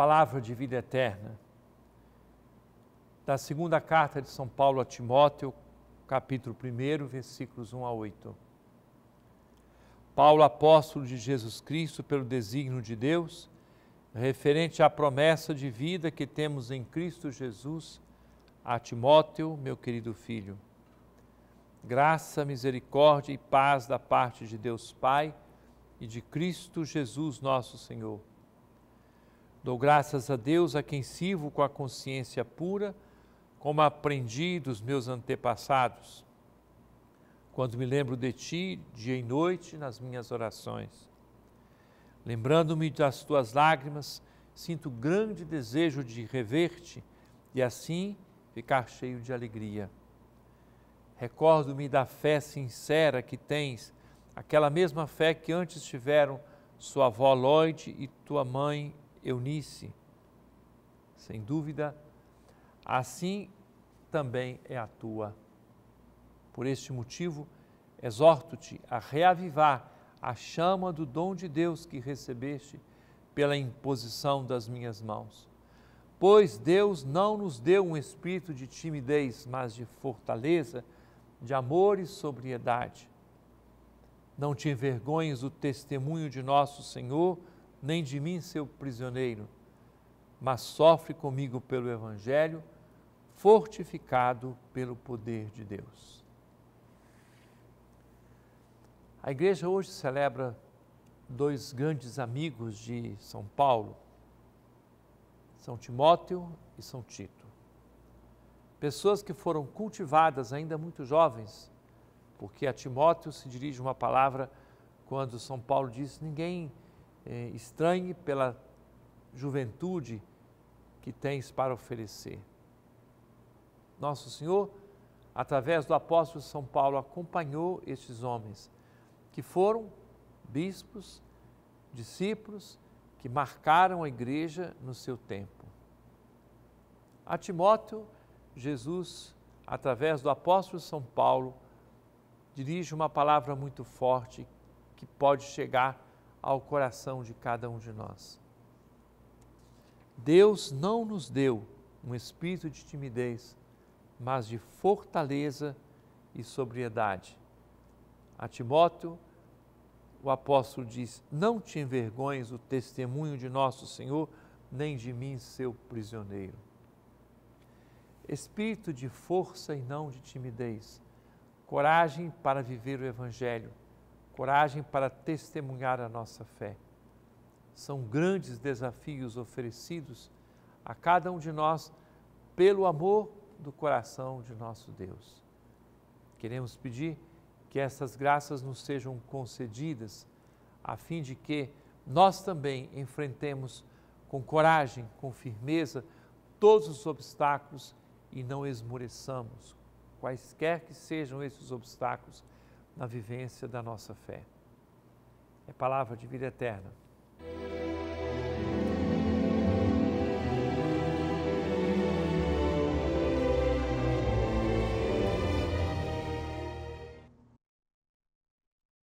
palavra de vida eterna. Da segunda carta de São Paulo a Timóteo, capítulo 1, versículos 1 a 8. Paulo, apóstolo de Jesus Cristo, pelo desígnio de Deus, referente à promessa de vida que temos em Cristo Jesus, a Timóteo, meu querido filho. Graça, misericórdia e paz da parte de Deus Pai e de Cristo Jesus, nosso Senhor. Dou graças a Deus a quem sirvo com a consciência pura, como aprendi dos meus antepassados. Quando me lembro de ti, dia e noite, nas minhas orações. Lembrando-me das tuas lágrimas, sinto grande desejo de rever-te e assim ficar cheio de alegria. Recordo-me da fé sincera que tens, aquela mesma fé que antes tiveram sua avó Lloyd e tua mãe Eunice, sem dúvida, assim também é a tua. Por este motivo, exorto-te a reavivar a chama do dom de Deus que recebeste pela imposição das minhas mãos. Pois Deus não nos deu um espírito de timidez, mas de fortaleza, de amor e sobriedade. Não te envergonhes do testemunho de nosso Senhor nem de mim seu prisioneiro, mas sofre comigo pelo Evangelho, fortificado pelo poder de Deus. A igreja hoje celebra dois grandes amigos de São Paulo, São Timóteo e São Tito. Pessoas que foram cultivadas ainda muito jovens, porque a Timóteo se dirige uma palavra quando São Paulo diz: ninguém eh, estranhe pela juventude que tens para oferecer. Nosso Senhor, através do apóstolo São Paulo, acompanhou estes homens, que foram bispos, discípulos, que marcaram a igreja no seu tempo. A Timóteo, Jesus, através do apóstolo São Paulo, dirige uma palavra muito forte que pode chegar ao coração de cada um de nós. Deus não nos deu um espírito de timidez, mas de fortaleza e sobriedade. A Timóteo, o apóstolo diz: Não te envergonhes o testemunho de nosso Senhor, nem de mim, seu prisioneiro. Espírito de força e não de timidez, coragem para viver o Evangelho coragem para testemunhar a nossa fé. São grandes desafios oferecidos a cada um de nós pelo amor do coração de nosso Deus. Queremos pedir que essas graças nos sejam concedidas, a fim de que nós também enfrentemos com coragem, com firmeza, todos os obstáculos e não esmoreçamos, quaisquer que sejam esses obstáculos na vivência da nossa fé. É palavra de vida eterna.